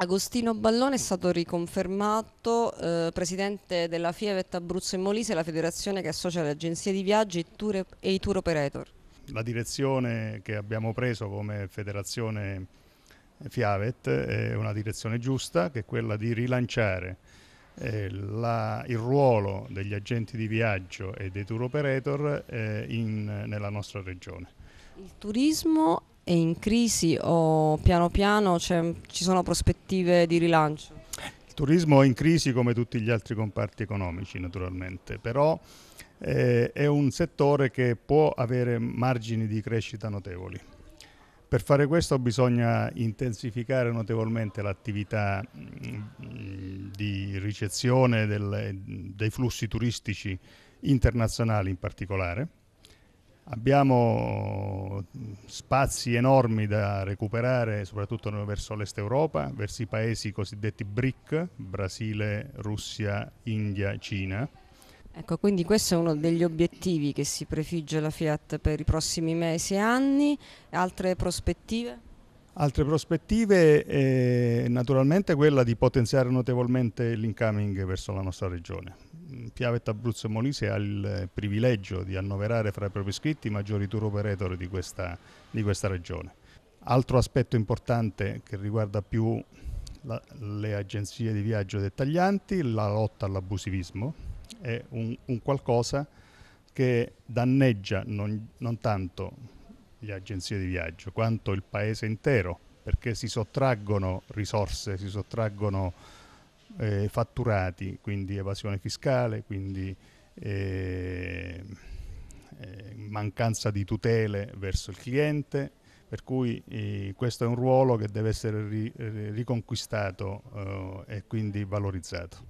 Agostino Ballone è stato riconfermato eh, presidente della FIEVET Abruzzo e Molise, la federazione che associa le agenzie di viaggi e, i tour operator. La direzione che abbiamo preso come federazione FIAVET è una direzione giusta, che è quella di rilanciare eh, la, il ruolo degli agenti di viaggio e dei tour operator eh, in, nella nostra regione. Il turismo è in crisi o piano piano ci sono prospettive di rilancio? Il turismo è in crisi come tutti gli altri comparti economici naturalmente, però eh, è un settore che può avere margini di crescita notevoli. Per fare questo bisogna intensificare notevolmente l'attività mm, di ricezione del, dei flussi turistici internazionali in particolare. Abbiamo spazi enormi da recuperare, soprattutto verso l'est Europa, verso i paesi cosiddetti BRIC, Brasile, Russia, India, Cina. Ecco, quindi questo è uno degli obiettivi che si prefigge la Fiat per i prossimi mesi e anni. Altre prospettive? Altre prospettive è eh, naturalmente quella di potenziare notevolmente l'incoming verso la nostra regione. Piavet Abruzzo e Molise ha il privilegio di annoverare fra i propri iscritti i maggiori tour operator di questa, di questa regione. Altro aspetto importante che riguarda più la, le agenzie di viaggio dettaglianti, la lotta all'abusivismo, è un, un qualcosa che danneggia non, non tanto le agenzie di viaggio quanto il paese intero, perché si sottraggono risorse, si sottraggono eh, fatturati, quindi evasione fiscale, quindi eh, eh, mancanza di tutele verso il cliente, per cui eh, questo è un ruolo che deve essere ri, eh, riconquistato eh, e quindi valorizzato.